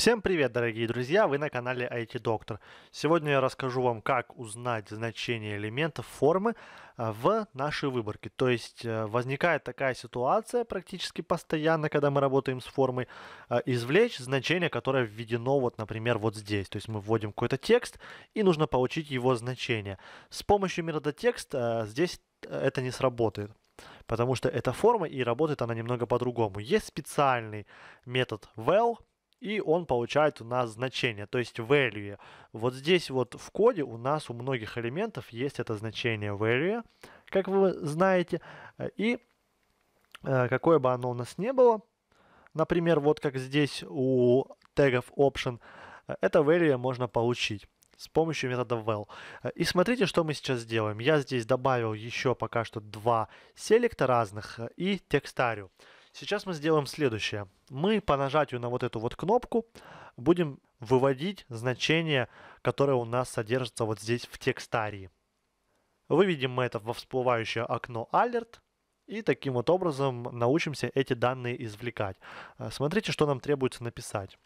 Всем привет, дорогие друзья! Вы на канале IT Доктор. Сегодня я расскажу вам, как узнать значение элементов формы э, в нашей выборке. То есть э, возникает такая ситуация практически постоянно, когда мы работаем с формой, э, извлечь значение, которое введено, вот, например, вот здесь. То есть мы вводим какой-то текст, и нужно получить его значение. С помощью метода текст здесь это не сработает потому что эта форма и работает она немного по-другому. Есть специальный метод well, и он получает у нас значение, то есть value. Вот здесь вот в коде у нас у многих элементов есть это значение value, как вы знаете, э, и э, какое бы оно у нас не было, например, вот как здесь у тегов option, э, это value можно получить с помощью метода val. И смотрите, что мы сейчас сделаем. Я здесь добавил еще пока что два селекта разных и текстарю. Сейчас мы сделаем следующее. Мы по нажатию на вот эту вот кнопку будем выводить значение, которое у нас содержится вот здесь в текстарии. Выведем мы это во всплывающее окно Alert. И таким вот образом научимся эти данные извлекать. Э, смотрите, что нам требуется написать.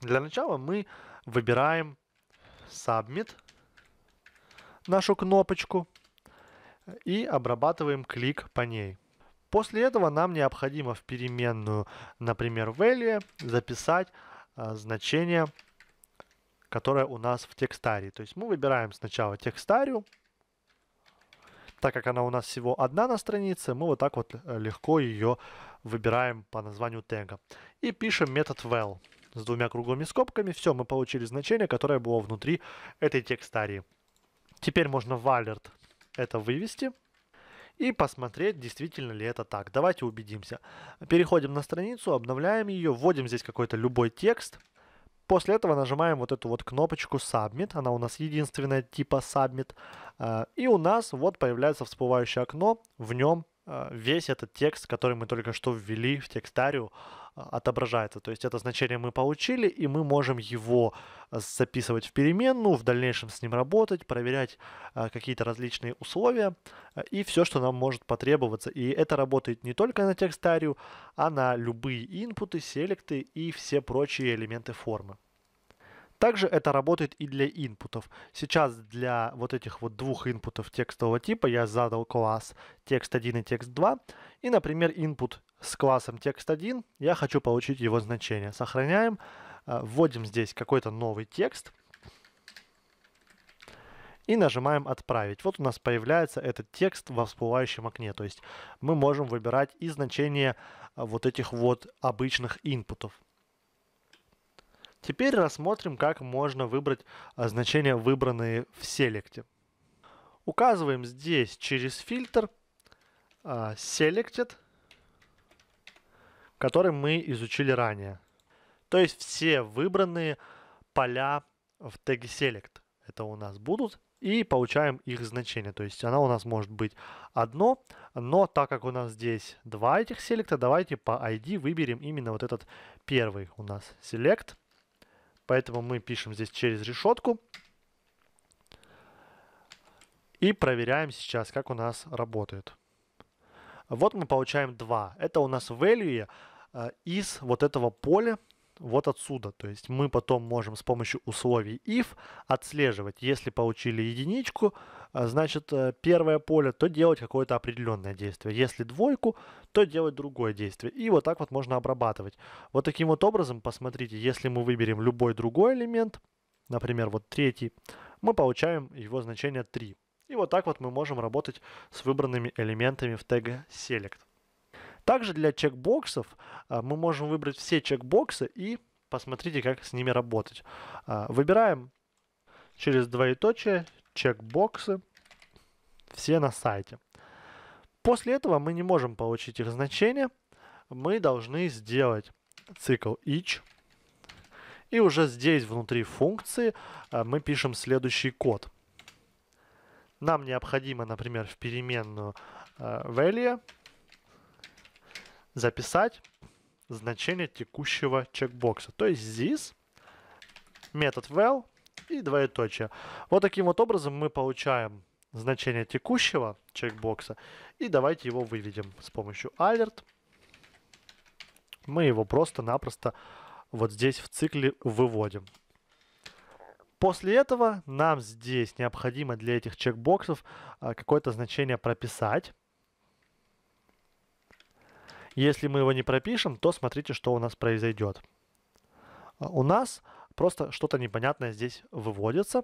Для начала мы выбираем Submit, нашу кнопочку, и обрабатываем клик по ней. После этого нам необходимо в переменную, например, value записать а, значение, которое у нас в текстарии. То есть мы выбираем сначала текстарию, так как она у нас всего одна на странице, мы вот так вот э, легко ее выбираем по названию тега. И пишем метод val с двумя круглыми скобками. Все, мы получили значение, которое было внутри этой текстарии. Теперь можно в alert это вывести и посмотреть, действительно ли это так. Давайте убедимся. Переходим на страницу, обновляем ее, вводим здесь какой-то любой текст. После этого нажимаем вот эту вот кнопочку Submit, она у нас единственная типа Submit. А, и у нас вот появляется всплывающее окно, в нем а, весь этот текст, который мы только что ввели в текстарию, а, отображается. То есть это значение мы получили, и мы можем его а, записывать в переменную, в дальнейшем с ним работать, проверять а, какие-то различные условия и все, что нам может потребоваться. И это работает не только на текстарию, а на любые инпуты, селекты и все прочие элементы формы. Также это работает и для инпутов. Сейчас для вот этих вот двух инпутов текстового типа я задал класс текст1 и текст2. И, например, input с классом текст 1, я хочу получить его значение. Сохраняем, э, вводим здесь какой-то новый текст и нажимаем «Отправить». Вот у нас появляется этот текст во всплывающем окне. То есть мы можем выбирать и значение э, вот этих вот обычных инпутов. Теперь рассмотрим, как можно выбрать э, значения, выбранные в селекте. Указываем здесь через фильтр Selected который мы изучили ранее. То есть все выбранные поля в теге select это у нас будут и получаем их значение. То есть она у нас может быть одно, но так как у нас здесь два этих селекта, давайте по ID выберем именно вот этот первый у нас select. Поэтому мы пишем здесь через решетку и проверяем сейчас, как у нас работает. Вот мы получаем 2. Это у нас value, а, из вот этого поля, вот отсюда. То есть мы потом можем с помощью условий if отслеживать. Если получили единичку, а, значит э, первое поле, то делать какое-то определенное действие. Если двойку, то делать другое действие. И вот так вот можно обрабатывать. Вот таким вот образом, посмотрите, если мы выберем любой другой элемент, например, вот третий, мы получаем его значение 3. И вот так вот мы можем работать с выбранными элементами в теге select. Также для чекбоксов а, мы можем выбрать все чекбоксы и посмотрите, как с ними работать. А, выбираем через двоеточие чекбоксы все на сайте. После этого мы не можем получить их значение. Мы должны сделать цикл each. И уже здесь внутри функции а, мы пишем следующий код. Нам необходимо, например, в переменную value записать значение текущего чекбокса. То есть this, метод val и двоеточие. Вот таким вот образом мы получаем значение текущего чекбокса. И давайте его выведем с помощью alert. Мы его просто-напросто вот здесь в цикле выводим. После этого нам здесь необходимо для этих чекбоксов а, какое-то значение прописать. Если мы его не пропишем, то смотрите, что у нас произойдет. А, у нас просто что-то непонятное здесь выводится.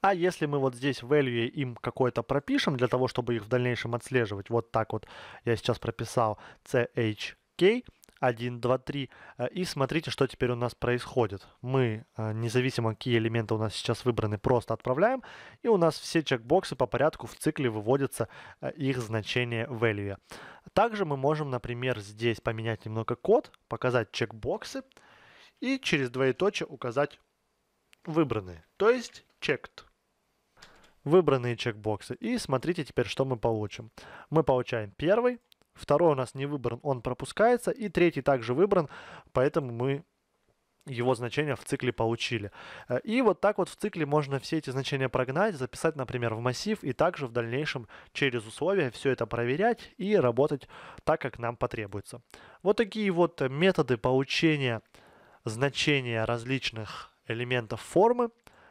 А если мы вот здесь value им какое-то пропишем, для того, чтобы их в дальнейшем отслеживать, вот так вот я сейчас прописал chk, 1, 2, 3. И смотрите, что теперь у нас происходит. Мы, э, независимо какие элементы у нас сейчас выбраны, просто отправляем, и у нас все чекбоксы по порядку в цикле выводятся э, их значение value. Также мы можем, например, здесь поменять немного код, показать чекбоксы, и через двоеточие указать выбранные, то есть checked выбранные чекбоксы. И смотрите теперь, что мы получим. Мы получаем первый, Второй у нас не выбран, он пропускается. И третий также выбран, поэтому мы его значение в цикле получили. Э, и вот так вот в цикле можно все эти значения прогнать, записать, например, в массив и также в дальнейшем через условия все это проверять и работать так, как нам потребуется. Вот такие вот методы получения значения различных элементов формы.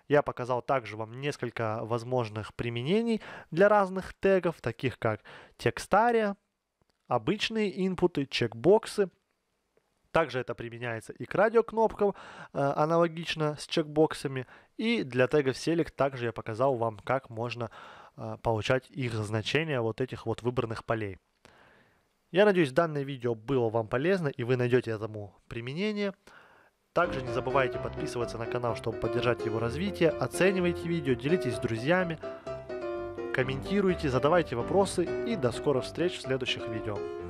Я показал также вам несколько возможных применений для разных тегов, таких как текстария, обычные инпуты, чекбоксы. Также это применяется и к радиокнопкам, э, аналогично с чекбоксами. И для тегов Select также я показал вам, как можно э, получать их значения вот этих вот выбранных полей. Я надеюсь, данное видео было вам полезно и вы найдете этому применение. Также не забывайте подписываться на канал, чтобы поддержать его развитие, оценивайте видео, делитесь с друзьями комментируйте, задавайте вопросы и до скорых встреч в следующих видео.